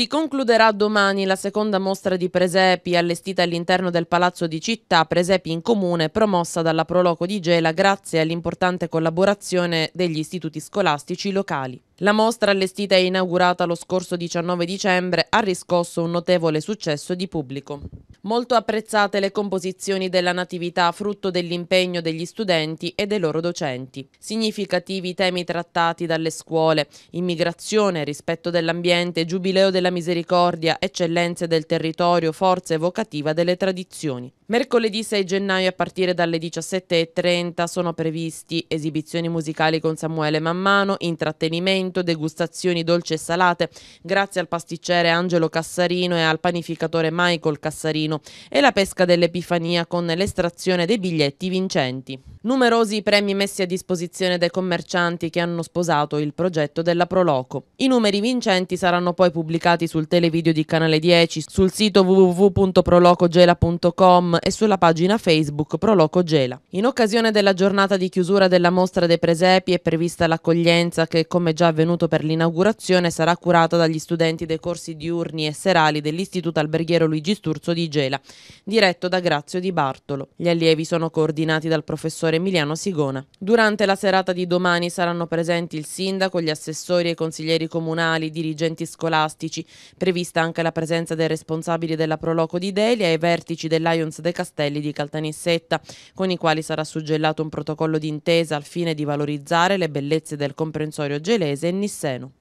Si concluderà domani la seconda mostra di presepi allestita all'interno del Palazzo di Città, Presepi in Comune, promossa dalla Proloco di Gela grazie all'importante collaborazione degli istituti scolastici locali. La mostra allestita e inaugurata lo scorso 19 dicembre ha riscosso un notevole successo di pubblico. Molto apprezzate le composizioni della Natività frutto dell'impegno degli studenti e dei loro docenti. Significativi i temi trattati dalle scuole, immigrazione, rispetto dell'ambiente, giubileo della misericordia, eccellenze del territorio, forza evocativa delle tradizioni. Mercoledì 6 gennaio a partire dalle 17.30 sono previsti esibizioni musicali con Samuele Mammano, intrattenimento, degustazioni dolci e salate, grazie al pasticcere Angelo Cassarino e al panificatore Michael Cassarino Torino e la pesca dell'Epifania con l'estrazione dei biglietti vincenti. Numerosi i premi messi a disposizione dai commercianti che hanno sposato il progetto della Proloco. I numeri vincenti saranno poi pubblicati sul televideo di Canale 10, sul sito www.prolocogela.com e sulla pagina Facebook Proloco Gela. In occasione della giornata di chiusura della mostra dei presepi è prevista l'accoglienza che, come già avvenuto per l'inaugurazione, sarà curata dagli studenti dei corsi diurni e serali dell'Istituto Alberghiero Luigi Sturzo di Gela. Gela, diretto da Grazio Di Bartolo. Gli allievi sono coordinati dal professore Emiliano Sigona. Durante la serata di domani saranno presenti il sindaco, gli assessori e consiglieri comunali, i dirigenti scolastici, prevista anche la presenza dei responsabili della Proloco di Delia e i vertici dell'Ions De Castelli di Caltanissetta, con i quali sarà suggellato un protocollo d'intesa al fine di valorizzare le bellezze del comprensorio gelese e nisseno.